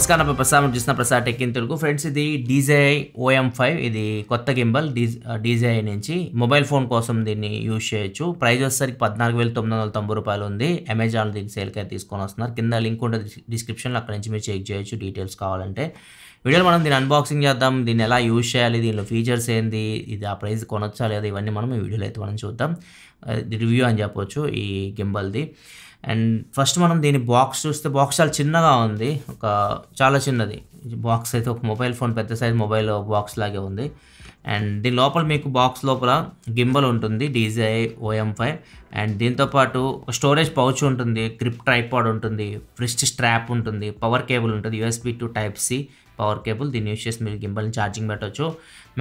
నమస్కారం ప్రసాద్ చూసిన Prasad tech in Telugu friends ఇది డీజేఐ ఓఎం ఫైవ్ ఇది కొత్త గింబల్ డీజేఐ నుంచి మొబైల్ ఫోన్ కోసం దీన్ని యూజ్ చేయొచ్చు ప్రైజ్ వచ్చేసరికి పద్నాలుగు వేల తొమ్మిది వందల తొంభై రూపాయలు ఉంది అమెజాన్ దీనికి సేల్కి తీసుకొని వస్తున్నారు కింద లింక్ ఉంటుంది డిస్క్రిప్షన్లో అక్కడ నుంచి మీరు చెక్ చేయొచ్చు డీటెయిల్స్ కావాలంటే వీడియోలో మనం దీన్ని అన్బాక్సింగ్ చేద్దాం దీన్ని ఎలా యూజ్ చేయాలి దీనిలో ఫీచర్స్ ఏంది ఇది ఆ ప్రైస్ కొనొచ్చా లేదా ఇవన్నీ మనం ఈ వీడియోలో అయితే మనం చూద్దాం రివ్యూ అని చెప్పవచ్చు ఈ గింబల్ది అండ్ ఫస్ట్ మనం దీని బాక్స్ చూస్తే బాక్స్ చాలా చిన్నగా ఉంది ఒక చాలా చిన్నది బాక్స్ అయితే ఒక మొబైల్ ఫోన్ పెద్ద సైజ్ మొబైల్ బాక్స్ లాగే ఉంది అండ్ దీని లోపల మీకు బాక్స్ లోపల గింబల్ ఉంటుంది డీజీఐ ఓఎం ఫైవ్ అండ్ దీంతోపాటు స్టోరేజ్ పౌచ్ ఉంటుంది గ్రిప్ ట్రైపాడ్ ఉంటుంది ఫ్రిస్ట్ స్ట్రాప్ ఉంటుంది పవర్ కేబుల్ ఉంటుంది USB to type C power cable దీన్ని యూస్ చేసి మీరు గింబల్ని ఛార్జింగ్ పెట్టవచ్చు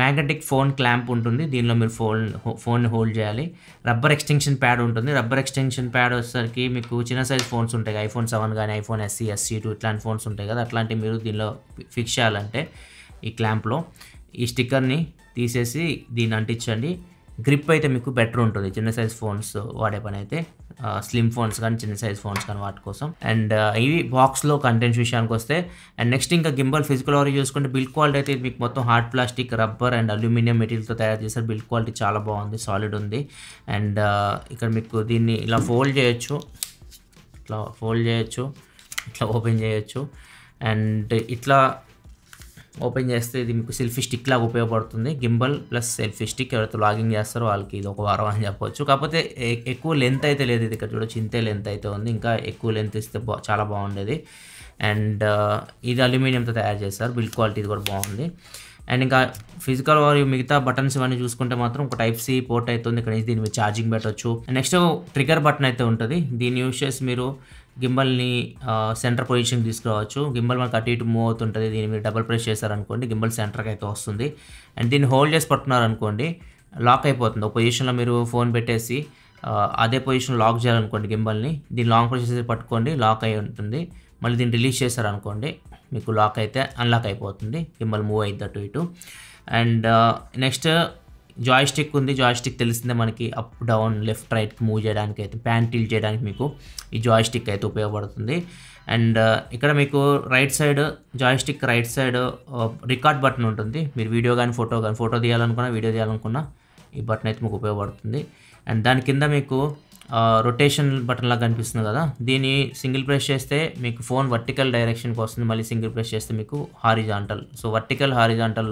మ్యాగ్నెటిక్ ఫోన్ క్లాంప్ ఉంటుంది దీనిలో మీరు ఫోన్ ఫోన్ని హోల్డ్ చేయాలి రబ్బర్ ఎక్స్టెన్షన్ ప్యాడ్ ఉంటుంది రబ్బర్ ఎక్స్టెన్షన్ ప్యాడ్ వచ్చేసరికి మీకు చిన్న సైజ్ ఫోన్స్ ఉంటాయి ఐఫోన్ సెవెన్ కానీ ఐఫోన్ ఎస్సీ ఎస్సీ టూ ఇట్లాంటి ఫోన్స్ ఉంటాయి కదా అట్లాంటివి మీరు దీనిలో ఫిక్స్ చేయాలంటే ఈ క్లాంప్లో ఈ స్టిక్కర్ని తీసేసి దీన్ని అంటించండి గ్రిప్ అయితే మీకు బెటర్ ఉంటుంది చిన్న సైజ్ ఫోన్స్ వాడే పని అయితే స్లిమ్ ఫోన్స్ కానీ చిన్న సైజ్ ఫోన్స్ కానీ వాటి కోసం అండ్ ఇవి బాక్స్లో కంటెంట్స్ విషయానికి వస్తే అండ్ నెక్స్ట్ ఇంకా గింబల్ ఫిజికల్ ఆరీ చూసుకుంటే బిల్ క్వాలిటీ అయితే మీకు మొత్తం hard plastic rubber and aluminium మెటీరియల్తో తయారు చేశారు బిల్ క్వాలిటీ చాలా బాగుంది సాలిడ్ ఉంది అండ్ ఇక్కడ మీకు దీన్ని ఇలా ఫోల్డ్ చేయొచ్చు ఇట్లా ఫోల్డ్ చేయొచ్చు ఇట్లా ఓపెన్ చేయొచ్చు అండ్ ఇట్లా ఓపెన్ చేస్తే ఇది మీకు సెల్ఫీ స్టిక్ లాగా ఉపయోగపడుతుంది గింబల్ ప్లస్ సెల్ఫీ స్టిక్ ఎవరైతే లాగింగ్ చేస్తారో వాళ్ళకి ఇది ఒక వారం అని చెప్పవచ్చు కాకపోతే ఎక్కువ లెంత్ అయితే లేదు ఇది ఇక్కడ చూడొచ్చు ఇంతే లెంత్ అయితే ఉంది ఇంకా ఎక్కువ లెంత్ ఇస్తే చాలా బాగుండేది అండ్ ఇది అల్యూమినియంతో తయారు చేస్తారు బిల్డ్ క్వాలిటీ కూడా బాగుంది అండ్ ఇంకా ఫిజికల్ వారి మిగతా బటన్స్ ఇవన్నీ చూసుకుంటే మాత్రం ఒక టైప్ సి పోర్ట్ అయితే ఉంది ఇక్కడ నుంచి దీని మీద ఛార్జింగ్ పెట్టవచ్చు నెక్స్ట్ ట్రిగర్ బటన్ అయితే ఉంటుంది దీన్ని యూజ్ చేసి మీరు గింబల్ని సెంటర్ పొజిషన్కి తీసుకురావచ్చు గింబల్ మనకు అటు ఇటు మూవ్ అవుతుంటుంది దీన్ని మీరు డబల్ ప్రెస్ చేశారనుకోండి గింబల్ సెంటర్కి అయితే వస్తుంది అండ్ దీన్ని హోల్డ్ చేసి పట్టుకున్నారనుకోండి లాక్ అయిపోతుంది ఒక పొజిషన్లో మీరు ఫోన్ పెట్టేసి అదే పొజిషన్ లాక్ చేయాలనుకోండి గింబల్ని దీన్ని లాంగ్ ప్రెస్ చేసి పట్టుకోండి లాక్ అయి ఉంటుంది మళ్ళీ దీన్ని రిలీజ్ చేశారనుకోండి మీకు లాక్ అయితే అన్లాక్ అయిపోతుంది గింబల్ మూవ్ అవుతుంది అటు ఇటు అండ్ నెక్స్ట్ జాయిస్టిక్ ఉంది జాయిస్టిక్ తెలిసిందే మనకి up down left right move చేయడానికి అయితే ప్యాన్ టిల్ చేయడానికి మీకు ఈ జాయిస్టిక్ అయితే ఉపయోగపడుతుంది అండ్ uh, ఇక్కడ మీకు right side joystick right side record button ఉంటుంది మీరు వీడియో కానీ ఫోటో కానీ ఫోటో తీయాలనుకున్నా వీడియో తీయాలనుకున్నా ఈ బటన్ అయితే మీకు ఉపయోగపడుతుంది అండ్ దాని కింద మీకు రొటేషన్ uh, బటన్లా కనిపిస్తుంది కదా దీన్ని సింగిల్ ప్రెస్ చేస్తే మీకు ఫోన్ వర్టికల్ డైరెక్షన్కి వస్తుంది మళ్ళీ సింగిల్ ప్రెస్ చేస్తే మీకు హారిజాంటల్ సో వర్టికల్ హారిజాంటల్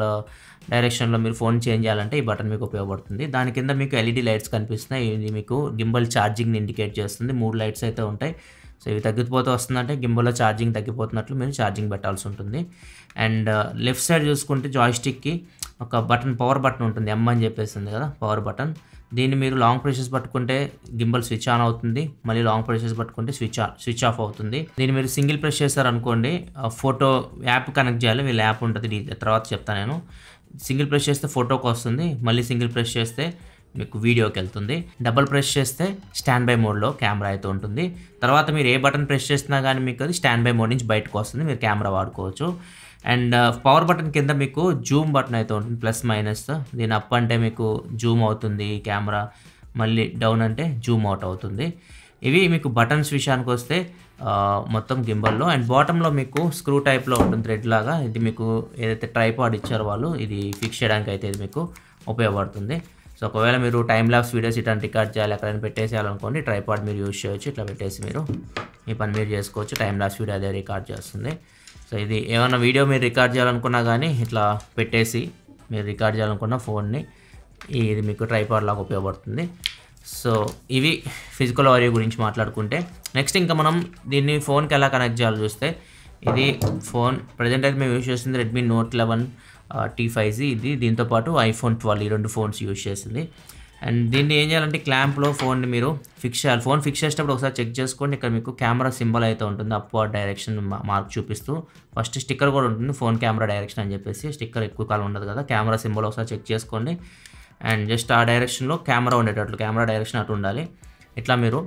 డైరెక్షన్లో మీరు ఫోన్ చేంజ్ చేయాలంటే ఈ బటన్ మీకు ఉపయోగపడుతుంది దాని కింద మీకు ఎల్ఈడి లైట్స్ కనిపిస్తున్నాయి ఇది మీకు గింబల్ ఛార్జింగ్ని ఇండికేట్ చేస్తుంది మూడు లైట్స్ అయితే ఉంటాయి సో ఇవి తగ్గిపోతూ వస్తుందంటే గింబల్లో ఛార్జింగ్ తగ్గిపోతున్నట్లు మీరు ఛార్జింగ్ పెట్టాల్సి ఉంటుంది అండ్ లెఫ్ట్ సైడ్ చూసుకుంటే జాయిస్టిక్కి ఒక బటన్ పవర్ బటన్ ఉంటుంది ఎమ్ అని చెప్పేసింది కదా పవర్ బటన్ దీన్ని మీరు లాంగ్ ప్రెషర్స్ పట్టుకుంటే గింబల్ స్విచ్ ఆన్ అవుతుంది మళ్ళీ లాంగ్ ప్రెషర్స్ పట్టుకుంటే స్విచ్ ఆన్ స్విచ్ ఆఫ్ అవుతుంది దీన్ని మీరు సింగిల్ ప్రెస్ చేశారనుకోండి ఫోటో యాప్ కనెక్ట్ చేయాలి వీళ్ళ యాప్ ఉంటుంది తర్వాత చెప్తాను నేను సింగిల్ ప్రెస్ చేస్తే ఫోటోకి వస్తుంది మళ్ళీ సింగిల్ ప్రెస్ చేస్తే మీకు వీడియోకి వెళ్తుంది డబల్ ప్రెస్ చేస్తే స్టాండ్ బై మోడ్లో కెమెరా అయితే ఉంటుంది తర్వాత మీరు ఏ బటన్ ప్రెస్ చేసినా కానీ మీకు అది స్టాండ్ బై మోడ్ నుంచి బయటకు వస్తుంది మీరు కెమెరా వాడుకోవచ్చు అండ్ పవర్ బటన్ కింద మీకు జూమ్ బటన్ అయితే ఉంటుంది ప్లస్ మైనస్ దీని అప్ అంటే మీకు జూమ్ అవుతుంది కెమెరా మళ్ళీ డౌన్ అంటే జూమ్ అవుట్ అవుతుంది ఇవి మీకు బటన్స్ విషయానికి వస్తే మొత్తం గింబల్లో అండ్ బాటంలో మీకు స్క్రూ టైప్లో ఉంటుంది థ్రెడ్ లాగా ఇది మీకు ఏదైతే ట్రైపాడ్ ఇచ్చారో వాళ్ళు ఇది ఫిక్స్ చేయడానికి అయితే ఇది మీకు ఉపయోగపడుతుంది సో ఒకవేళ మీరు టైం లాప్స్ వీడియోస్ ఇట్లా రికార్డ్ చేయాలి ఎక్కడైనా పెట్టేసేయాలనుకోండి ట్రైపాడ్ మీరు యూజ్ చేయొచ్చు ఇట్లా పెట్టేసి మీరు మీ పని మీరు చేసుకోవచ్చు టైం లాప్స్ వీడియో అదే రికార్డ్ చేస్తుంది సో ఇది ఏమైనా వీడియో మీరు రికార్డ్ చేయాలనుకున్నా కానీ ఇట్లా పెట్టేసి మీరు రికార్డ్ చేయాలనుకున్న ఫోన్ని ఇది మీకు ట్రైపాడ్ లాగా ఉపయోగపడుతుంది సో ఇవి ఫిజికల్ ఆడియో గురించి మాట్లాడుకుంటే నెక్స్ట్ ఇంకా మనం దీన్ని ఫోన్కి ఎలా కనెక్ట్ చేయాలో చూస్తే ఇది ఫోన్ ప్రజెంట్ అయితే మేము యూజ్ చేస్తుంది Redmi Note eleven T five G ఇది దీంతోపాటు ఐఫోన్ ట్వెల్వ్ ఈ రెండు ఫోన్స్ యూజ్ చేసింది అండ్ దీన్ని ఏం చేయాలంటే క్లాంప్లో ఫోన్ని మీరు ఫిక్స్ చేయాలి ఫోన్ ఫిక్స్ చేసేటప్పుడు ఒకసారి చెక్ చేసుకోండి ఇక్కడ మీకు కెమెరా సింబల్ అయితే ఉంటుంది అప్ డైరెక్షన్ మార్క్ చూపిస్తూ ఫస్ట్ స్టిక్కర్ కూడా ఉంటుంది ఫోన్ కెమెరా డైరెక్షన్ అని చెప్పేసి స్టిక్కర్ ఎక్కువ కాలం ఉండదు కదా కెమెరా సింబల్ ఒకసారి చెక్ చేసుకోండి అండ్ జస్ట్ ఆ డైరెక్షన్లో కెమెరా ఉండేటట్లు కెమెరా డైరెక్షన్ అటు ఉండాలి ఇట్లా మీరు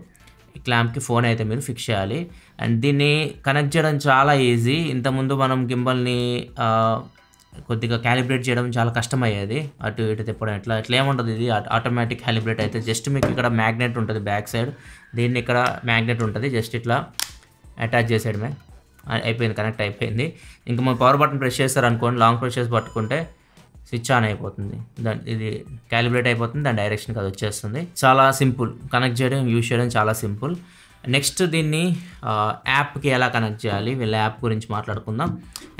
క్లాంప్కి ఫోన్ అయితే మీరు ఫిక్స్ చేయాలి అండ్ దీన్ని కనెక్ట్ చేయడం చాలా ఈజీ ఇంతకుముందు మనం గింబల్ని కొద్దిగా క్యాలిబ్రేట్ చేయడం చాలా కష్టమయ్యేది అటు ఇటు తిప్పడం ఇట్లా ఇట్లా ఏముంటుంది ఇది ఆటోమేటిక్ క్యాలిబ్రేట్ అయితే జస్ట్ మీకు ఇక్కడ మ్యాగ్నెట్ ఉంటుంది బ్యాక్ సైడ్ దీన్ని ఇక్కడ మ్యాగ్నెట్ ఉంటుంది జస్ట్ ఇట్లా అటాచ్ చేసేయడమే అయిపోయింది కనెక్ట్ అయిపోయింది ఇంకా మనం పవర్ బటన్ ప్రెస్ చేస్తారనుకోండి లాంగ్ ప్రెస్ చేసి పట్టుకుంటే స్విచ్ ఆన్ అయిపోతుంది దాని ఇది క్యాలిబ్రేట్ అయిపోతుంది దాని డైరెక్షన్కి అది వచ్చేస్తుంది చాలా సింపుల్ కనెక్ట్ చేయడం యూజ్ చేయడం చాలా సింపుల్ నెక్స్ట్ దీన్ని యాప్కి ఎలా కనెక్ట్ చేయాలి వీళ్ళ యాప్ గురించి మాట్లాడుకుందాం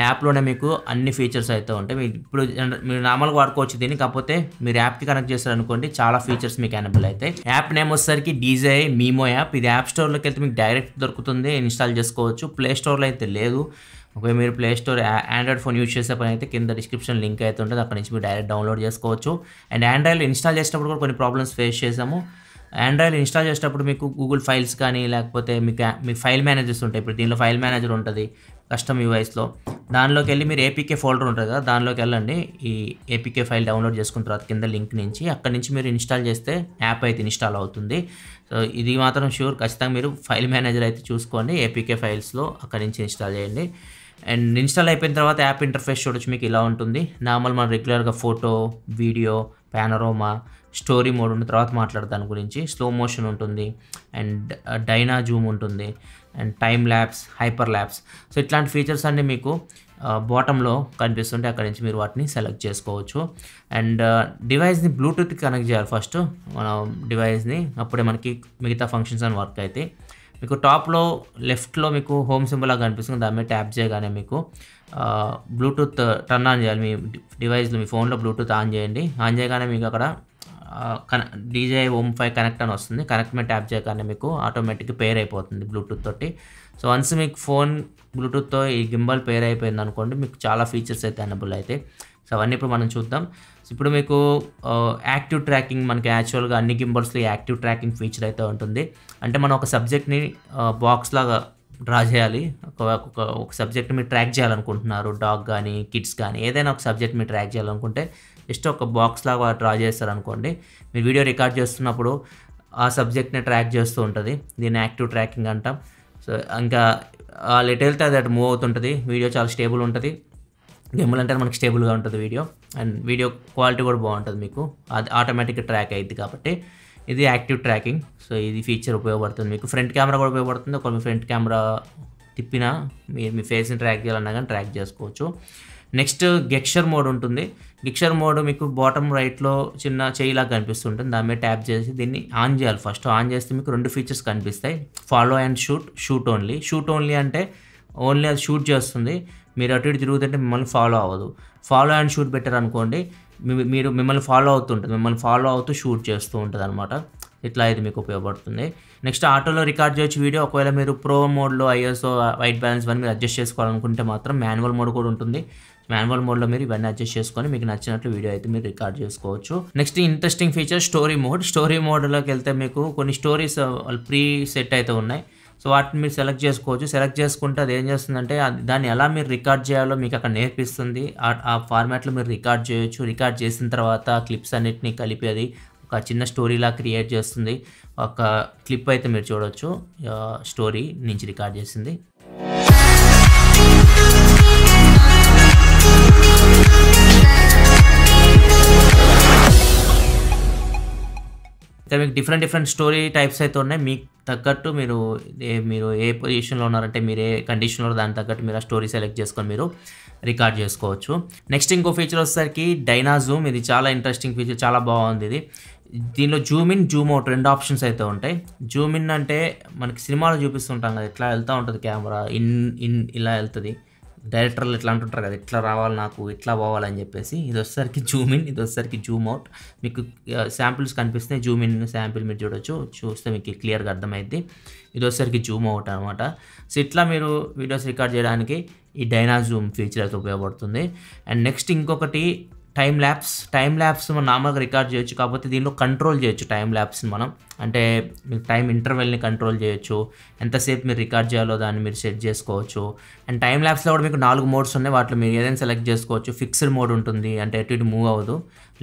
యాప్లోనే మీకు అన్ని ఫీచర్స్ అయితే ఉంటాయి మీరు ఇప్పుడు మీరు నార్మల్గా వాడుకోవచ్చు దీన్ని కాకపోతే మీరు యాప్కి కనెక్ట్ చేశారనుకోండి చాలా ఫీచర్స్ మీకు అనబుల్ అవుతాయి యాప్ నేమ్ వచ్చేసరికి డీజే మీమో యాప్ ఇది యాప్ స్టోర్లోకి వెళ్తే మీకు డైరెక్ట్ దొరుకుతుంది ఇన్స్టాల్ చేసుకోవచ్చు ప్లే స్టోర్లో అయితే లేదు ఒకవేళ మీరు play store Android phone use చేసే పని అయితే కింద డిస్క్రిప్షన్ లింక్ అయితే ఉంటుంది అక్కడ నుంచి మీరు డైరెక్ట్ డౌన్లోడ్ చేసుకోవచ్చు అండ్ ఆండ్రాయిడ్ ఇన్స్టాల్ చేసినప్పుడు కూడా కొన్ని ప్రాబ్లమ్స్ ఫేస్ చేసాము ఆండ్రాయిడ్ ఇన్స్టాల్ చేసేటప్పుడు మీకు గూగుల్ ఫైల్స్ కానీ లేకపోతే మీకు మీ ఫైల్ మేనేజర్స్ ఉంటాయి ఇప్పుడు దీనిలో ఫైల్ మేనేజర్ ఉంటుంది కస్టమ్ యూఐస్లో దానిలోకి వెళ్ళి మీరు ఏపీకే ఫోల్డర్ ఉంటుంది కదా దానిలోకి వెళ్ళండి ఈ ఏపీకే ఫైల్ డౌన్లోడ్ చేసుకున్న తర్వాత కింద లింక్ నుంచి అక్కడ నుంచి మీరు ఇన్స్టాల్ చేస్తే యాప్ అయితే ఇన్స్టాల్ అవుతుంది సో ఇది మాత్రం షూర్ ఖచ్చితంగా మీరు ఫైల్ మేనేజర్ అయితే చూసుకోండి ఏపీకే ఫైల్స్లో అక్కడి నుంచి ఇన్స్టాల్ చేయండి అండ్ ఇన్స్టాల్ అయిపోయిన తర్వాత యాప్ ఇంటర్ఫేస్ చూడొచ్చు మీకు ఇలా ఉంటుంది నార్మల్ మన రెగ్యులర్గా photo video panorama story mode ఉన్న తర్వాత మాట్లాడతాను దాని గురించి స్లో మోషన్ ఉంటుంది అండ్ డైనా జూమ్ ఉంటుంది and time lapse hyper lapse so ఇట్లాంటి ఫీచర్స్ అన్నీ మీకు బాటంలో uh, కనిపిస్తుంటే అక్కడి నుంచి మీరు వాటిని సెలెక్ట్ చేసుకోవచ్చు అండ్ డివైస్ని బ్లూటూత్కి కనెక్ట్ చేయాలి ఫస్ట్ మన డివైస్ని అప్పుడే మనకి మిగతా ఫంక్షన్స్ అని వర్క్ అవుతాయి మీకు టాప్లో లెఫ్ట్లో మీకు హోమ్ సింబల్ లాగా కనిపిస్తుంది దాని మీద ట్యాప్ చేయగానే మీకు బ్లూటూత్ టర్న్ ఆన్ చేయాలి మీ డివైస్లో మీ ఫోన్లో బ్లూటూత్ ఆన్ చేయండి ఆన్ చేయగానే మీకు అక్కడ కన డీజే ఓమ్ ఫైవ్ కనెక్ట్ అని వస్తుంది కనెక్ట్ మీద ట్యాప్ చేయగానే మీకు ఆటోమేటిక్గా పేర్ అయిపోతుంది బ్లూటూత్ తోటి సో వన్స్ మీకు ఫోన్ బ్లూటూత్తో ఈ గింబల్ పేర్ అయిపోయింది అనుకోండి మీకు చాలా ఫీచర్స్ అయితే అనబుల్ అయితే సో అవన్నీ ఇప్పుడు మనం చూద్దాం ఇప్పుడు మీకు యాక్టివ్ ట్రాకింగ్ మనకి యాక్చువల్గా అన్ని గింబర్స్లో యాక్టివ్ ట్రాకింగ్ ఫీచర్ అయితే ఉంటుంది అంటే మనం ఒక సబ్జెక్ట్ని బాక్స్ లాగా డ్రా చేయాలి ఒక ఒక సబ్జెక్ట్ మీరు ట్రాక్ చేయాలనుకుంటున్నారు డాగ్ కానీ కిడ్స్ కానీ ఏదైనా ఒక సబ్జెక్ట్ మీరు ట్రాక్ చేయాలనుకుంటే జస్ట్ ఒక బాక్స్ లాగా డ్రా చేస్తారనుకోండి మీరు వీడియో రికార్డ్ చేస్తున్నప్పుడు ఆ సబ్జెక్ట్ని ట్రాక్ చేస్తూ ఉంటుంది దీన్ని యాక్టివ్ ట్రాకింగ్ అంటాం సో ఇంకా లెటర్ లెట్ వెళ్తే అది మూవ్ అవుతుంటుంది వీడియో చాలా స్టేబుల్ ఉంటుంది డెమోలు అంటే మనకి స్టేబుల్గా ఉంటుంది వీడియో అండ్ వీడియో క్వాలిటీ కూడా బాగుంటుంది మీకు అది ఆటోమేటిక్గా ట్రాక్ అయింది కాబట్టి ఇది యాక్టివ్ ట్రాకింగ్ సో ఇది ఫీచర్ ఉపయోగపడుతుంది మీకు ఫ్రంట్ కెమెరా కూడా ఉపయోగపడుతుంది ఒక మీ ఫ్రంట్ కెమెరా తిప్పినా మీరు మీ ఫేస్ని ట్రాక్ చేయాలన్నా కానీ ట్రాక్ చేసుకోవచ్చు నెక్స్ట్ గెక్షర్ మోడ్ ఉంటుంది గెక్షర్ మోడ్ మీకు బాటమ్ రైట్లో చిన్న చేయిలా కనిపిస్తుంటుంది దాని మీద ట్యాప్ చేసి దీన్ని ఆన్ చేయాలి ఫస్ట్ ఆన్ చేస్తే మీకు రెండు ఫీచర్స్ కనిపిస్తాయి follow and shoot shoot only shoot only అంటే ఓన్లీ అది షూట్ చేస్తుంది మీరు అటు ఇటు తిరుగుతుంటే మిమ్మల్ని ఫాలో అవ్వదు ఫాలో అండ్ షూట్ అనుకోండి మీరు మిమ్మల్ని ఫాలో అవుతుంటుంది మిమ్మల్ని ఫాలో అవుతూ షూట్ చేస్తూ ఉంటుంది అనమాట ఇట్లా అయితే మీకు ఉపయోగపడుతుంది నెక్స్ట్ ఆటోలో రికార్డ్ చేయొచ్చు వీడియో ఒకవేళ మీరు ప్రో మోడ్లో ఐఎస్ఓ వైట్ బ్యాలెన్స్ వన్ మీరు అడ్జస్ట్ చేసుకోవాలనుకుంటే మాత్రం మాన్యువల్ మోడ్ కూడా ఉంటుంది మాన్యువల్ మోడ్లో మీరు ఇవన్నీ అడ్జస్ట్ చేసుకొని మీకు నచ్చినట్లు వీడియో అయితే మీరు రికార్డ్ చేసుకోవచ్చు next interesting feature story mode story మోడ్లోకి వెళ్తే మీకు కొన్ని స్టోరీస్ ప్రీ సెట్ అయితే ఉన్నాయి సో వాటిని మీరు సెలెక్ట్ చేసుకోవచ్చు సెలెక్ట్ చేసుకుంటే అది ఏం చేస్తుందంటే దాన్ని ఎలా మీరు రికార్డ్ చేయాలో మీకు అక్కడ నేర్పిస్తుంది ఆ ఫార్మాట్లో మీరు రికార్డ్ చేయొచ్చు రికార్డ్ చేసిన తర్వాత క్లిప్స్ అన్నిటిని కలిపి అది ఒక చిన్న స్టోరీలా క్రియేట్ చేస్తుంది ఒక క్లిప్ అయితే మీరు చూడవచ్చు స్టోరీ నుంచి రికార్డ్ చేసింది ఇక్కడ మీకు డిఫరెంట్ డిఫరెంట్ స్టోరీ టైప్స్ అయితే ఉన్నాయి మీకు తగ్గట్టు మీరు ఏ మీరు ఏ పొజిషన్లో ఉన్నారంటే మీరు ఏ కండిషన్లో దాని తగ్గట్టు మీరు ఆ స్టోరీ సెలెక్ట్ చేసుకొని మీరు రికార్డ్ చేసుకోవచ్చు నెక్స్ట్ ఇంకో ఫీచర్ వచ్చేసరికి డైనా జూమ్ ఇది చాలా ఇంట్రెస్టింగ్ ఫీచర్ చాలా బాగుంది ఇది దీనిలో జూమ్ ఇన్ జూమ్ అవుట్ రెండు ఆప్షన్స్ అయితే ఉంటాయి జూమ్ ఇన్ అంటే మనకి సినిమాలో చూపిస్తుంటాం కదా ఎట్లా వెళ్తూ ఉంటుంది కెమెరా ఇన్ ఇన్ ఇలా వెళ్తుంది డైరెక్టర్లు ఎట్లా అంటుంటారు కదా ఇట్లా రావాలి నాకు ఇట్లా పోవాలని చెప్పేసి ఇది వచ్చేసరికి జూమ్ ఇన్ ఇది వచ్చేసరికి జూమ్ అవుట్ మీకు శాంపిల్స్ కనిపిస్తే జూమ్ ఇన్ శాంపిల్ మీరు చూడొచ్చు చూస్తే మీకు క్లియర్గా అర్థమైద్ది ఇది వచ్చేసరికి జూమ్ అవుట్ అనమాట సో ఇట్లా మీరు వీడియోస్ రికార్డ్ చేయడానికి ఈ డైనా జూమ్ ఫీచర్ అయితే ఉపయోగపడుతుంది అండ్ నెక్స్ట్ ఇంకొకటి టైం ల్యాబ్స్ టైం ల్యాబ్స్ మనం నార్మల్గా రికార్డ్ చేయొచ్చు కాకపోతే దీనిలో కంట్రోల్ చేయొచ్చు టైం ల్యాప్స్ని మనం అంటే మీకు టైం ఇంటర్వెల్ని కంట్రోల్ చేయొచ్చు ఎంతసేపు మీరు రికార్డ్ చేయాలో దాన్ని మీరు సెట్ చేసుకోవచ్చు అండ్ టైం ల్యాబ్స్లో కూడా మీకు నాలుగు మోడ్స్ ఉన్నాయి వాటిలో మీరు ఏదైనా సెలెక్ట్ చేసుకోవచ్చు ఫిక్స్డ్ మోడ్ ఉంటుంది అంటే ఎటు ఇటు మూవ్ అవ్వదు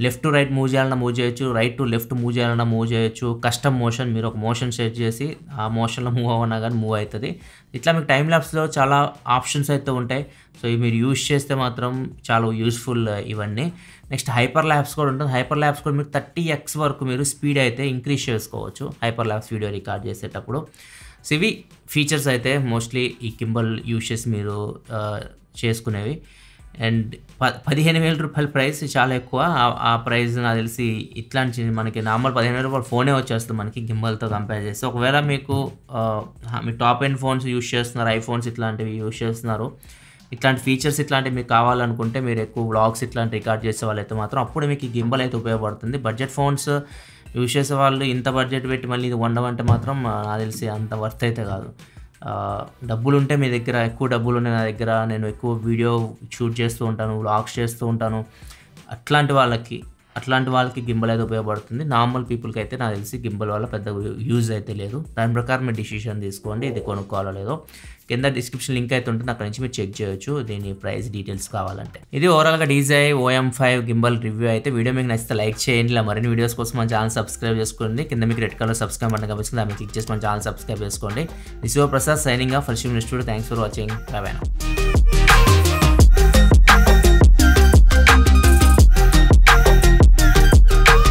లెఫ్ట్ టు రైట్ మూవ్ చేయాలన్నా మూవ్ చేయొచ్చు రైట్ టు లెఫ్ట్ మూవ్ చేయాలన్నా మూవ్ చేయొచ్చు కస్టమ్ మోషన్ మీరు ఒక మోషన్ సెట్ చేసి ఆ మోషన్లో మూవ్ అవ్వనా కానీ మూవ్ అవుతుంది ఇట్లా మీకు టైం ల్యాబ్స్లో చాలా ఆప్షన్స్ అయితే ఉంటాయి సో ఇవి మీరు యూస్ చేస్తే మాత్రం చాలా యూస్ఫుల్ ఇవన్నీ నెక్స్ట్ హైపర్ ల్యాబ్స్ కూడా ఉంటుంది హైపర్ ల్యాబ్స్ కూడా మీరు థర్టీ ఎక్స్ వరకు మీరు స్పీడ్ అయితే ఇంక్రీజ్ చేసుకోవచ్చు హైపర్ ల్యాబ్స్ వీడియో రికార్డ్ చేసేటప్పుడు సో ఇవి ఫీచర్స్ అయితే మోస్ట్లీ ఈ కింబల్ యూషెస్ మీరు చేసుకునేవి అండ్ ప పదిహేను వేల రూపాయల ప్రైస్ చాలా ఎక్కువ ఆ ప్రైస్ నాకు తెలిసి ఇట్లాంటి మనకి నార్మల్ పదిహేను వేల రూపాయలు ఫోనే వచ్చేస్తుంది మనకి గింబల్తో కంపేర్ చేస్తే ఒకవేళ మీకు మీ టాప్ ఎండ్ ఫోన్స్ యూస్ చేస్తున్నారు ఐఫోన్స్ ఇట్లాంటివి యూస్ చేస్తున్నారు ఇట్లాంటి ఫీచర్స్ ఇట్లాంటివి మీకు కావాలనుకుంటే మీరు ఎక్కువ వ్లాగ్స్ ఇట్లాంటి రికార్డ్ చేసే వాళ్ళైతే మాత్రం అప్పుడు మీకు ఈ గింబల్ అయితే ఉపయోగపడుతుంది బడ్జెట్ ఫోన్స్ యూజ్ చేసే వాళ్ళు ఇంత బడ్జెట్ పెట్టి మళ్ళీ ఇది వండమంటే మాత్రం నాకు తెలిసి అంత వర్త్ అయితే కాదు డబ్బులు ఉంటే మీ దగ్గర ఎక్కువ డబ్బులు ఉన్నాయి నా దగ్గర నేను ఎక్కువ వీడియో షూట్ చేస్తూ ఉంటాను వ్లాగ్స్ చేస్తూ ఉంటాను అట్లాంటి వాళ్ళకి అట్లాంటి వాళ్ళకి గింబల్ అయితే ఉపయోగపడుతుంది నార్మల్ పీపుల్కి అయితే నాకు తెలిసి గింబల్ వల్ల పెద్ద యూజ్ అయితే లేదు దాని ప్రకారం మీరు డిసిషన్ తీసుకోండి ఇది కొనుక్కోవాలో లేదో కింద డిస్క్రిప్షన్ లింక్ అయితే ఉంటుంది అక్కడ నుంచి మీరు చెక్ చేయొచ్చు దీని ప్రైస్ డీటెయిల్స్ కావాలంటే ఇది ఓవరాల్గా DJI OM five gimbal review అయితే వీడియో మీకు నచ్చితే లైక్ చేయండి ఇలా మరిన్ని వీడియోస్ కోసం మన ఛానల్ సబ్స్క్రైబ్ చేసుకోండి కింద మీకు రెడ్ కలర్ సబ్స్క్రైబ్ బటన్ కనిపిస్తుంది దాన్ని క్లిక్ చేసి మన ఛానల్ సబ్స్క్రైబ్ చేసుకోండి Sivaprasad signing off for thanks for watching bye